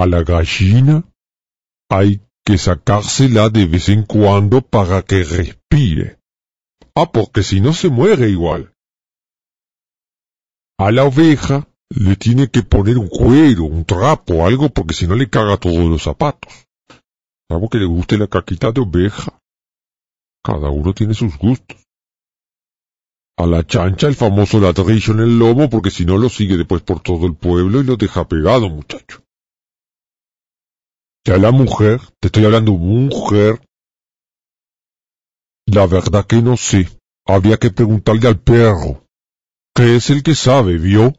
A la gallina hay que sacársela de vez en cuando para que respire. Ah, porque si no se muere igual. A la oveja le tiene que poner un cuero, un trapo, algo, porque si no le caga todos los zapatos. Algo que le guste la caquita de oveja. Cada uno tiene sus gustos. A la chancha el famoso ladrillo en el lobo porque si no lo sigue después por todo el pueblo y lo deja pegado, muchacho a la mujer, te estoy hablando mujer, la verdad que no sé, habría que preguntarle al perro, ¿Qué es el que sabe, ¿vio?